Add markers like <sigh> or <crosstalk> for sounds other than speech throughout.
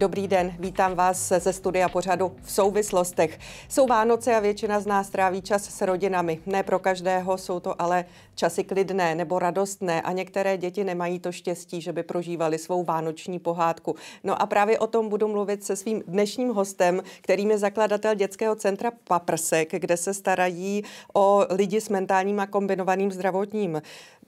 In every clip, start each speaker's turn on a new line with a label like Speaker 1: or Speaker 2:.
Speaker 1: Dobrý den, vítám vás ze studia pořadu v souvislostech. Jsou Vánoce a většina z nás tráví čas s rodinami. Ne pro každého jsou to ale časy klidné nebo radostné a některé děti nemají to štěstí, že by prožívali svou vánoční pohádku. No a právě o tom budu mluvit se svým dnešním hostem, kterým je zakladatel dětského centra Paprsek, kde se starají o lidi s mentálním a kombinovaným zdravotním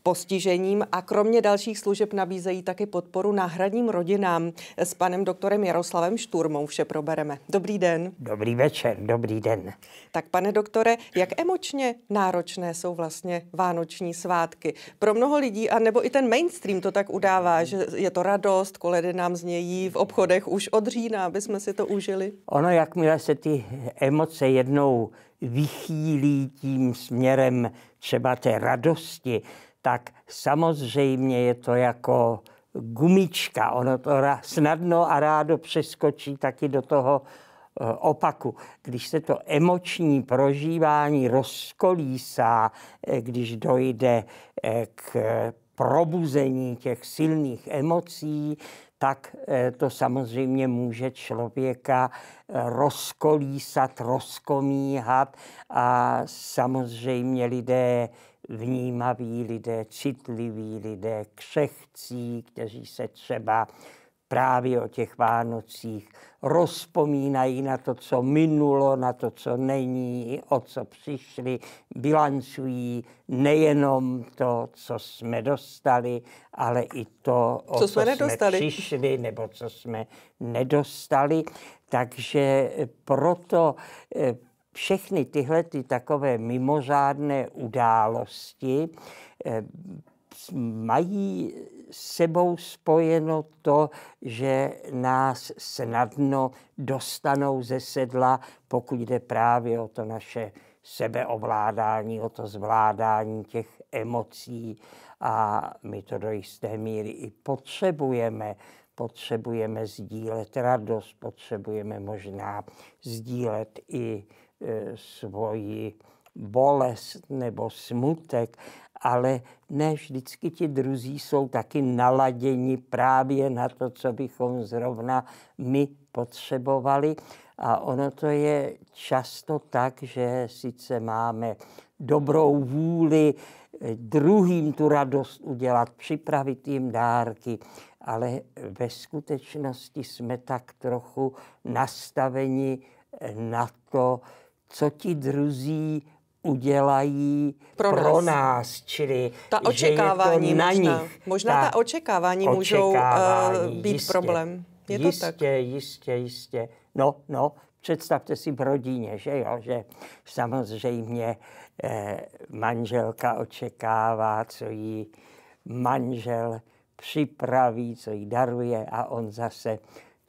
Speaker 1: postižením a kromě dalších služeb nabízejí taky podporu náhradním rodinám s panem doktorem Jaroslavem Šturmou. Vše probereme. Dobrý den.
Speaker 2: Dobrý večer, dobrý den.
Speaker 1: Tak pane doktore, jak emočně náročné jsou vlastně vánoční svátky? Pro mnoho lidí, a nebo i ten mainstream to tak udává, že je to radost, koledy nám znějí v obchodech už od října, aby jsme si to užili.
Speaker 2: Ono, jakmile se ty emoce jednou vychýlí tím směrem třeba té radosti, tak samozřejmě je to jako gumička. Ono to snadno a rádo přeskočí taky do toho eh, opaku. Když se to emoční prožívání rozkolísá, eh, když dojde eh, k probuzení těch silných emocí, tak to samozřejmě může člověka rozkolísat, rozkomíhat a samozřejmě lidé vnímaví lidé, citliví lidé, křehcí, kteří se třeba právě o těch Vánocích rozpomínají na to, co minulo, na to, co není, o co přišli, bilancují nejenom to, co jsme dostali, ale i to, o co, co jsme, nedostali. jsme přišli nebo co jsme nedostali. Takže proto eh, všechny tyhle ty takové mimořádné události eh, mají sebou spojeno to, že nás snadno dostanou ze sedla, pokud jde právě o to naše sebeovládání, o to zvládání těch emocí. A my to do jisté míry i potřebujeme. Potřebujeme sdílet radost, potřebujeme možná sdílet i svoji bolest nebo smutek, ale ne vždycky ti druzí jsou taky naladěni právě na to, co bychom zrovna my potřebovali. A ono to je často tak, že sice máme dobrou vůli druhým tu radost udělat, připravit jim dárky, ale ve skutečnosti jsme tak trochu nastaveni na to, co ti druzí udělají pro nás. Pro nás čili ta očekávání že je to na možná, nich. Možná ta, ta
Speaker 1: očekávání, eh, očekávání můžou uh, být jistě, problém. Je jistě, to tak?
Speaker 2: Jistě, jistě, jistě. No, no, představte si v rodině, že jo, že samozřejmě eh, manželka očekává, co jí manžel připraví, co jí daruje a on zase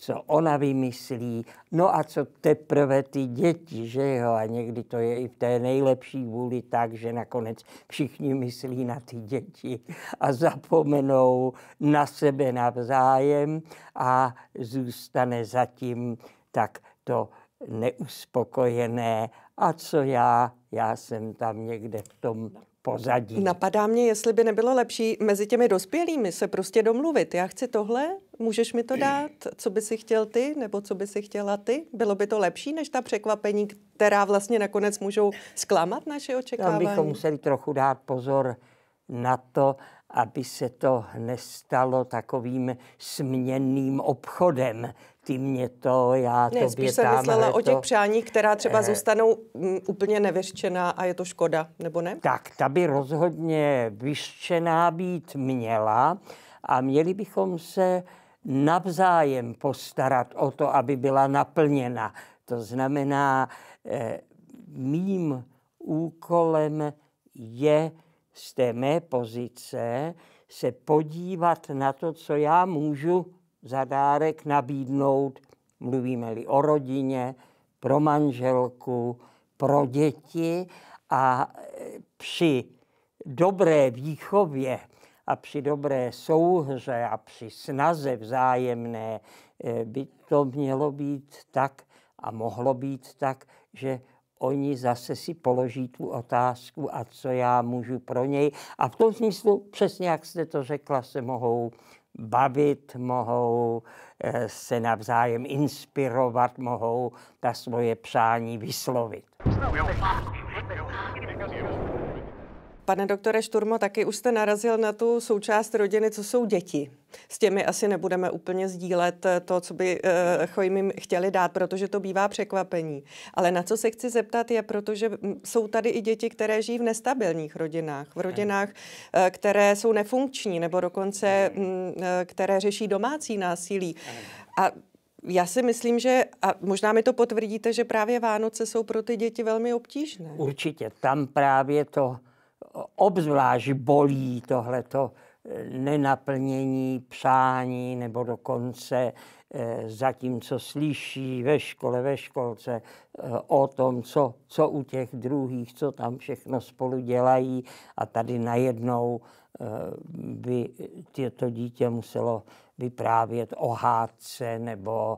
Speaker 2: co ona vymyslí, no a co teprve ty děti, že jo, a někdy to je i v té nejlepší vůli tak, že nakonec všichni myslí na ty děti a zapomenou na sebe navzájem a zůstane zatím tak to neuspokojené a co já, já jsem tam někde v tom pozadí.
Speaker 1: Napadá mě, jestli by nebylo lepší mezi těmi dospělými se prostě domluvit. Já chci tohle, můžeš mi to dát, co by si chtěl ty, nebo co by si chtěla ty? Bylo by to lepší než ta překvapení, která vlastně nakonec můžou zklamat naše očekávání? Tam bychom museli
Speaker 2: trochu dát pozor na to, aby se to nestalo takovým směnným obchodem. Ty mě to, já ne, tobě spíš jsem myslela to... o těch
Speaker 1: přáních, která třeba eh,
Speaker 2: zůstanou m, mm, úplně nevyřčená a je to škoda, nebo ne? Tak, ta by rozhodně vyřčená být měla a měli bychom se navzájem postarat o to, aby byla naplněna. To znamená, eh, mým úkolem je z té mé pozice se podívat na to, co já můžu za dárek nabídnout, mluvíme-li o rodině, pro manželku, pro děti a e, při dobré výchově a při dobré souhře a při snaze vzájemné e, by to mělo být tak a mohlo být tak, že oni zase si položí tu otázku a co já můžu pro něj. A v tom smyslu, přesně jak jste to řekla, se mohou bavit, mohou eh, se navzájem inspirovat, mohou ta svoje přání vyslovit. Pane doktore
Speaker 1: Šturmo, taky už jste narazil na tu součást rodiny, co jsou děti. S těmi asi nebudeme úplně sdílet eh, to, co by eh, chojím jim chtěli dát, protože to bývá překvapení. Ale na co se chci zeptat je, protože mm, jsou tady i děti, které žijí v nestabilních rodinách, v rodinách, eh, které jsou nefunkční nebo dokonce, mm, které řeší domácí násilí. A já si myslím, že, a možná mi to potvrdíte, že právě Vánoce jsou pro ty děti velmi obtížné.
Speaker 2: Určitě, tam právě to obzvlášť bolí tohleto eh, nenaplnění přání nebo dokonce eh, zatímco slyší ve škole, ve školce eh, o tom, co, co u těch druhých, co tam všechno spolu dělají a tady najednou by to dítě muselo vyprávět o hádce nebo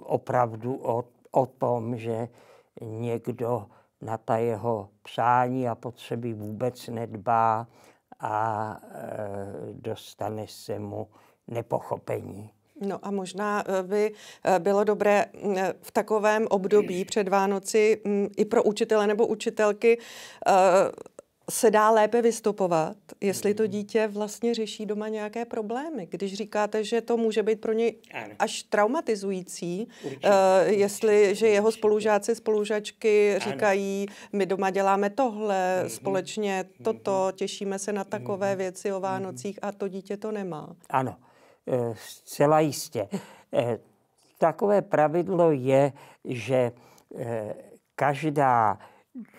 Speaker 2: opravdu o, o tom, že někdo na ta jeho přání a potřeby vůbec nedbá a eh, dostane se mu nepochopení.
Speaker 1: No a možná eh, by eh, bylo dobré mm, v takovém období před Vánoci mm, i pro učitele nebo učitelky se dá lépe vystupovat, jestli to mm. dítě vlastně řeší doma nějaké problémy. Když říkáte, že to může být pro něj až traumatizující, určitě, uh, jestli, určitě, že jeho spolužáci, spolužačky ano. říkají, my doma děláme tohle, ano. Mhm. společně mhm. toto, těšíme se na takové ano. Mhm. věci o Vánocích a to dítě to nemá.
Speaker 2: Ano, eh, zcela jistě. Eh, takové pravidlo je, že každá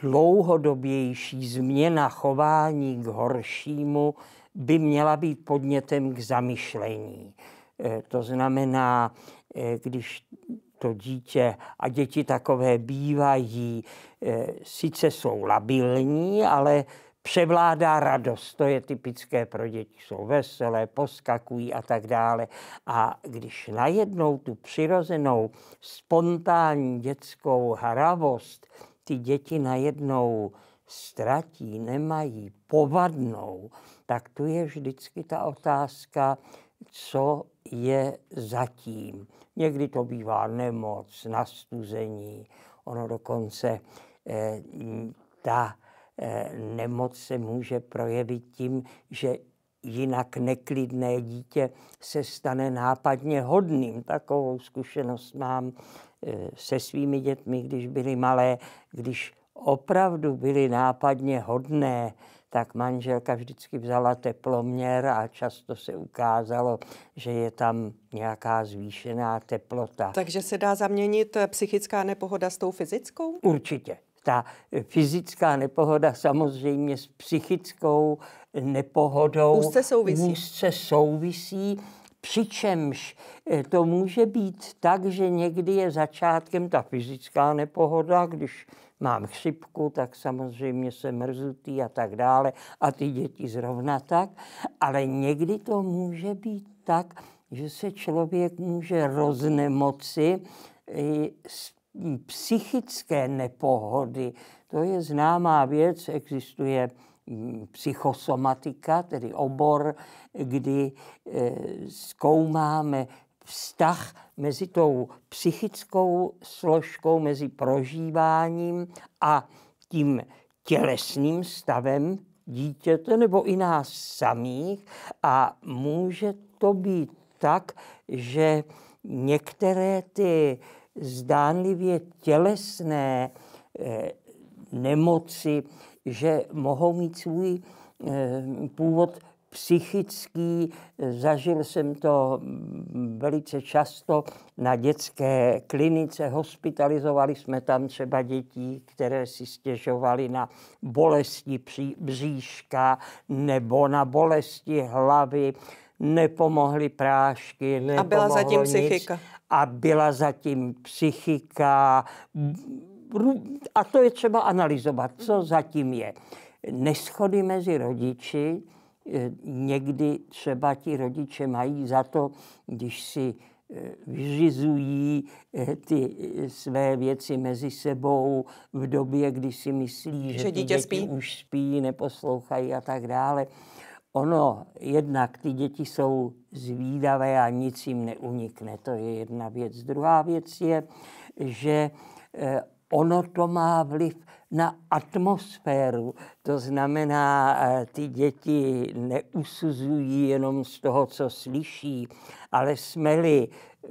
Speaker 2: dlouhodobější změna chování k horšímu by měla být podnětem k zamyšlení. Eh, to znamená, eh, když to dítě, a děti takové bývají, eh, sice jsou labilní, ale převládá radost. To je typické pro děti. Jsou veselé, poskakují a tak dále. A když najednou tu přirozenou spontánní dětskou hravost ty děti najednou ztratí, nemají, povadnou, tak tu je vždycky ta otázka, co je zatím. Někdy to bývá nemoc, nastuzení, ono dokonce eh, ta eh, nemoc se může projevit tím, že jinak neklidné dítě se stane nápadně hodným. Takovou zkušenost mám eh, se svými dětmi, když byly malé, když opravdu byly nápadně hodné, tak manželka vždycky vzala teploměr a často se ukázalo, že je tam nějaká zvýšená teplota. Takže
Speaker 1: se dá zaměnit eh, psychická nepohoda s tou
Speaker 2: fyzickou? Určitě. Ta eh, fyzická nepohoda samozřejmě s psychickou nepohodou. Úzce souvisí. Úzce souvisí, přičemž eh, to může být tak, že někdy je začátkem ta fyzická nepohoda, když mám chřipku, tak samozřejmě jsem mrzutý a tak dále a ty děti zrovna tak, ale někdy to může být tak, že se člověk může roznemoci z eh, hm, psychické nepohody. To je známá věc, existuje Mm, psychosomatika, tedy obor, kdy e, zkoumáme vztah mezi tou psychickou složkou, mezi prožíváním a tím tělesným stavem dítěte nebo i nás samých. A může to být tak, že některé ty zdánlivě tělesné e, nemoci, že mohou mít svůj eh, původ psychický. Zažil jsem to velice často na dětské klinice. Hospitalizovali jsme tam třeba děti, které si stěžovaly na bolesti bříška nebo na bolesti hlavy. Nepomohly prášky, nepomohly A byla zatím nic. psychika. A byla zatím psychika, a to je třeba analyzovat, co zatím je. Neschody mezi rodiči, eh, někdy třeba ti rodiče mají za to, když si eh, vyřizují eh, ty své věci mezi sebou v době, kdy si myslí, že, že dítě děti spí? už spí, neposlouchají a tak dále. Ono, jednak ty děti jsou zvídavé a nic jim neunikne, to je jedna věc. Druhá věc je, že ono to má vliv na atmosféru. To znamená, eh, ty děti neusuzují jenom z toho, co slyší, ale jsme-li eh,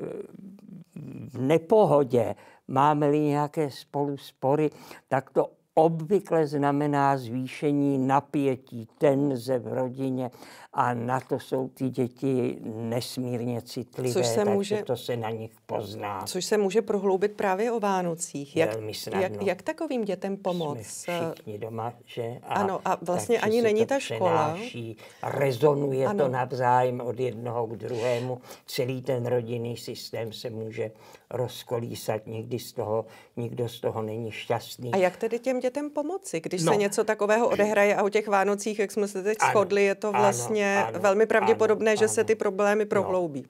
Speaker 2: v nepohodě, máme-li nějaké spolu spory, tak to obvykle znamená zvýšení napětí, tenze v rodině a na to jsou ty děti nesmírně citlivé, což se takže může, to se na nich pozná. Což se může prohloubit právě o Vánocích. Jak, Velmi snadno. Jak, jak
Speaker 1: takovým dětem pomoct? Jsme
Speaker 2: všichni doma, že? A ano, a vlastně ani není ta škola. Přenáší, rezonuje ano. to navzájem od jednoho k druhému. Celý ten rodinný systém se může rozkolísat, nikdy z toho, nikdo z toho není šťastný. A
Speaker 1: jak tedy těm dětem pomoci, když no. se něco takového odehraje a o těch Vánocích, jak jsme se teď shodli, je to vlastně ano je ano, velmi pravděpodobné, ano, že ano. se ty problémy no. prohloubí. No.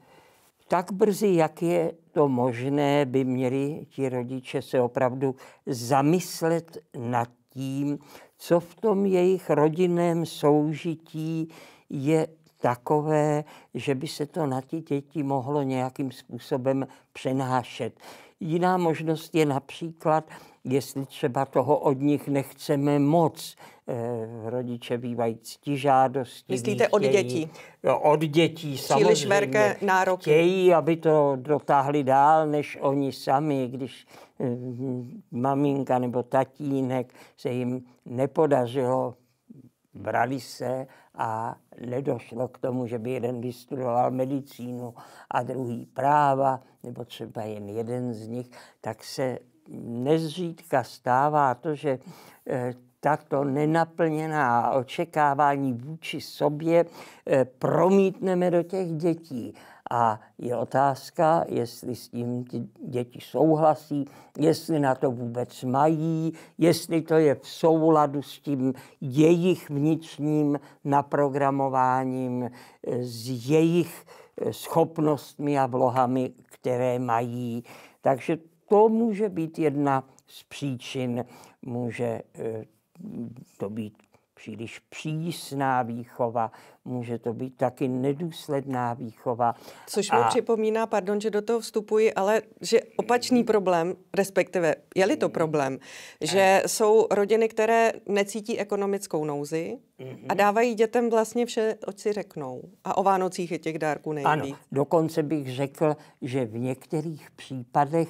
Speaker 2: Tak brzy, jak je to možné, by měli ti rodiče se opravdu zamyslet nad tím, co v tom jejich rodinném soužití je takové, že by se to na ty děti mohlo nějakým způsobem přenášet. Jiná možnost je například, jestli třeba toho od nich nechceme moc. Eh, rodiče bývají ctižádosti. Myslíte chtějí, od dětí? No, od dětí Příliš samozřejmě. Příliš velké nároky. Chtějí, aby to dotáhli dál, než oni sami, když eh, maminka nebo tatínek se jim nepodařilo brali se a nedošlo k tomu, že by jeden vystudoval medicínu a druhý práva, nebo třeba jen jeden z nich, tak se nezřídka stává to, že eh, tato nenaplněná očekávání vůči sobě eh, promítneme do těch dětí. A je otázka, jestli s tím ty děti souhlasí, jestli na to vůbec mají, jestli to je v souladu s tím jejich vnitřním naprogramováním, s jejich eh, schopnostmi a vlohami, které mají. Takže to může být jedna z příčin, může eh, to být příliš přísná výchova, může to být taky nedůsledná výchova. Což mi a...
Speaker 1: připomíná, pardon, že do toho vstupuji, ale že opačný problém, respektive je-li to problém, že a... Eh. jsou rodiny, které necítí ekonomickou nouzi mm-hmm. a mhm. dávají dětem vlastně vše, o si řeknou. A o Vánocích je těch dárků nejvíc. Ano,
Speaker 2: dokonce bych řekl, že v některých případech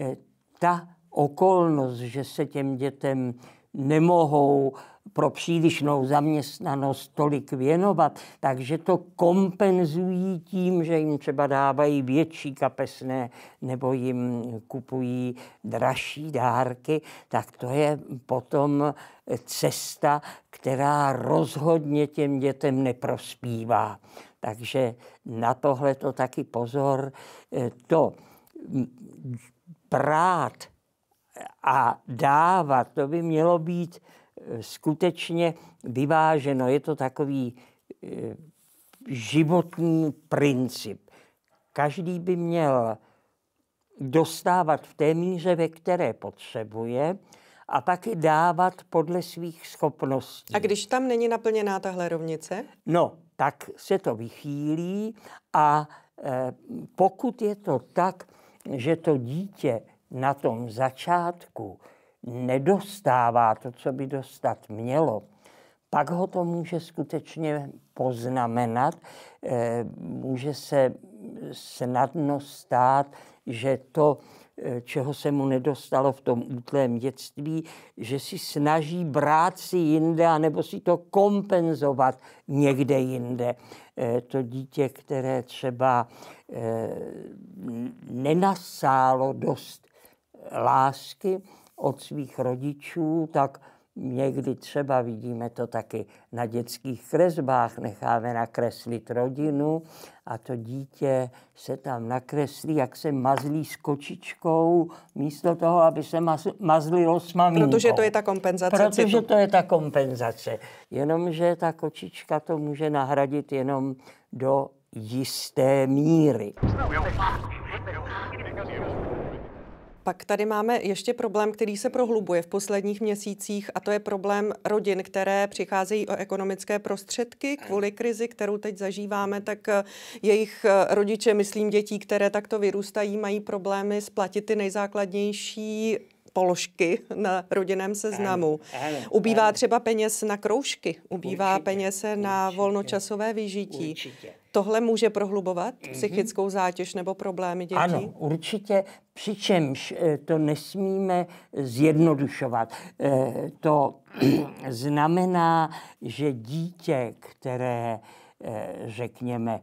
Speaker 2: eh, ta okolnost, že se těm dětem eh, nemohou pro přílišnou zaměstnanost tolik věnovat, takže to kompenzují tím, že jim třeba dávají větší kapesné nebo jim kupují dražší dárky, tak to je potom cesta, která rozhodně těm dětem neprospívá. Takže na tohle to taky pozor. E, to brát a dávat, to by mělo být eh, skutečně vyváženo. Je to takový eh, životní princip. Každý by měl dostávat v té míře, ve které potřebuje, a taky dávat podle svých schopností. A
Speaker 1: když tam není naplněná
Speaker 2: tahle rovnice? No, tak se to vychýlí a e, pokud je to tak, že to dítě na tom začátku nedostává to, co by dostat mělo, pak ho to může skutečně poznamenat, eh, může se snadno stát, že to, eh, čeho se mu nedostalo v tom útlém dětství, že si snaží brát si jinde, anebo si to kompenzovat někde jinde. Eh, to dítě, které třeba nenasálo dost lásky od svých rodičů, tak někdy třeba vidíme to taky na dětských kresbách, necháme nakreslit rodinu a to dítě se tam nakreslí, jak se mazlí s kočičkou, místo toho, aby se mazlilo s maminkou. Protože to je ta
Speaker 1: kompenzace. Protože
Speaker 2: to je ta kompenzace. Jenomže ta kočička to může nahradit jenom do jisté míry. No, pak tady máme ještě problém,
Speaker 1: který se prohlubuje v posledních měsících a to je problém rodin, které přicházejí o ekonomické prostředky kvůli krizi, kterou teď zažíváme, tak eh, jejich eh, rodiče, myslím dětí, které takto vyrůstají, mají problémy splatit ty nejzákladnější položky na rodinném seznamu. ubývá třeba peněz na kroužky, ubývá určitě, peněz na určitě, volnočasové vyžití. Určitě tohle může prohlubovat mm-hmm. psychickou
Speaker 2: zátěž nebo problémy dětí? Ano, určitě, přičemž eh, to nesmíme zjednodušovat. Eh, to <clears throat> znamená, že dítě, které, eh, řekněme,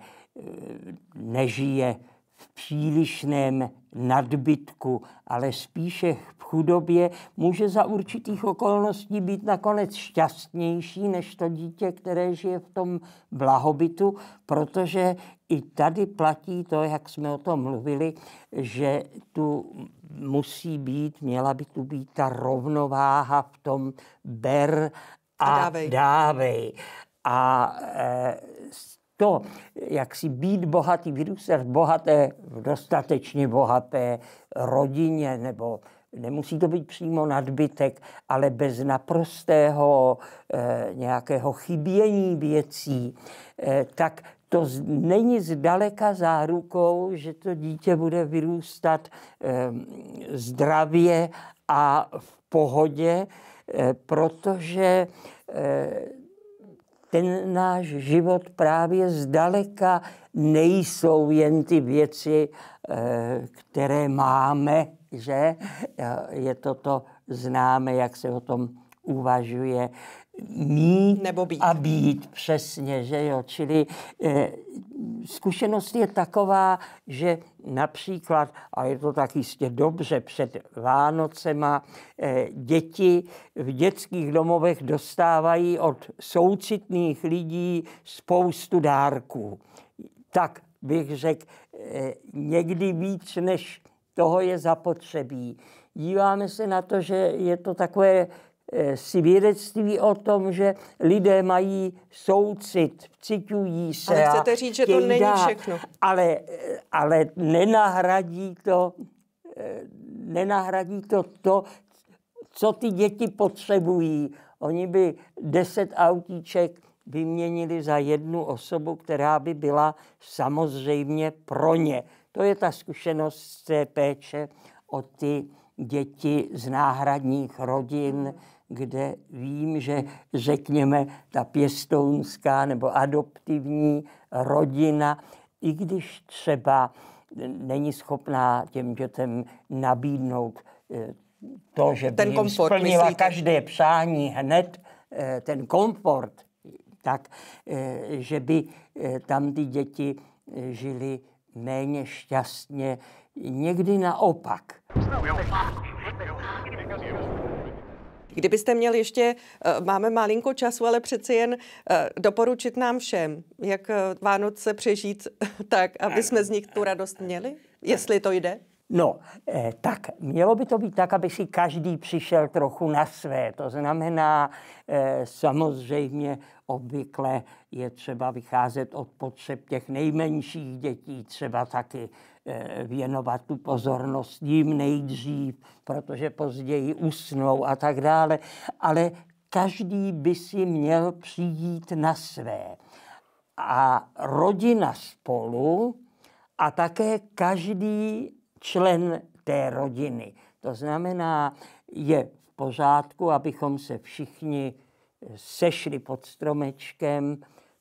Speaker 2: nežije v přílišném nadbytku, ale spíše v chudobě, může za určitých okolností být nakonec šťastnější než to dítě, které žije v tom blahobytu, protože i tady platí to, jak jsme o tom mluvili, že tu musí být, měla by tu být ta rovnováha v tom ber a, a dávej. dávej. A e, to, jak si být bohatý, vyrůstat bohaté, v dostatečně bohaté rodině nebo Nemusí to být přímo nadbytek, ale bez naprostého e, nějakého chybění věcí, e, tak to z, není zdaleka zárukou, že to dítě bude vyrůstat e, zdravě a v pohodě, e, protože ten náš život právě zdaleka nejsou jen ty věci, eh, které máme, že eh, je to to známe, jak se o tom uvažuje, mít Nebo být. a být, přesně, že jo. Čili eh, zkušenost je taková, že například, a je to tak jistě dobře, před Vánocema eh, děti v dětských domovech dostávají od soucitných lidí spoustu dárků. Tak bych řekl, eh, někdy víc než toho je zapotřebí. Díváme se na to, že je to takové Eh, si o tom, že lidé mají soucit, cítují se. Ale chcete říct, že to není dát, všechno. Ale, eh, ale nenahradí to eh, nenahradí to to, co ty děti potřebují. Oni by deset autíček vyměnili za jednu osobu, která by byla samozřejmě pro ně. To je ta zkušenost z té péče o ty děti z náhradních rodin, mm. kde vím, že řekněme ta pěstounská nebo adoptivní rodina, i když třeba není schopná těm dětem nabídnout eh, to, že by ten by komfort, splnila myslíte? každé přání hned, eh, ten komfort, tak, eh, že by tam ty děti žili méně šťastně, někdy naopak.
Speaker 1: Kdybyste měl ještě, eh, máme malinko času, ale přeci jen eh, doporučit nám všem, jak eh, Vánoce přežít <laughs> tak, aby jsme z nich tu radost měli, jestli to jde?
Speaker 2: No, eh, tak mělo by to být tak, aby si každý přišel trochu na své. To znamená, eh, samozřejmě obvykle je třeba vycházet od potřeb těch nejmenších dětí, třeba taky eh, věnovat tu pozornost jim nejdřív, protože později usnou a tak dále. Ale každý by si měl přijít na své. A rodina spolu a také každý člen té rodiny. To znamená, je v pořádku, abychom se všichni eh, sešli pod stromečkem,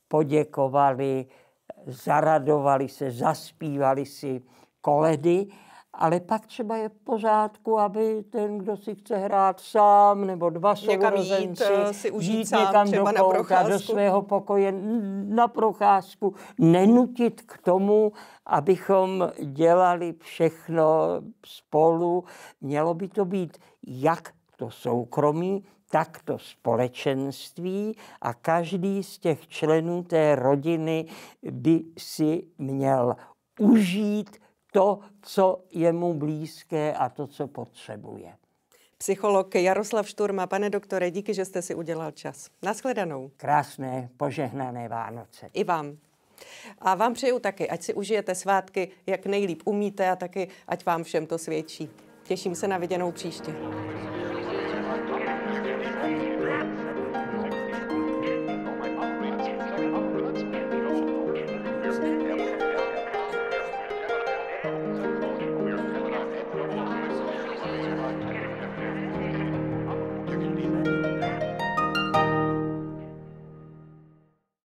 Speaker 2: poděkovali, eh, zaradovali se, zaspívali si koledy ale pak třeba je v pořádku, aby ten, kdo si chce hrát sám, nebo dva někam jít, eh, si užít jít sám, někam do kouta, do svého pokoje, na procházku, nenutit k tomu, abychom dělali všechno spolu. Mělo by to být jak to soukromí, tak to společenství a každý z těch členů té rodiny by si měl užít to, co je mu blízké a to, co potřebuje.
Speaker 1: Psycholog Jaroslav Šturma, pane doktore, díky, že jste si udělal čas.
Speaker 2: Naschledanou. Krásné, požehnané Vánoce. I
Speaker 1: vám. A vám přeju taky, ať si užijete svátky, jak nejlíp umíte a taky, ať vám všem to svědčí. Těším se na viděnou příště.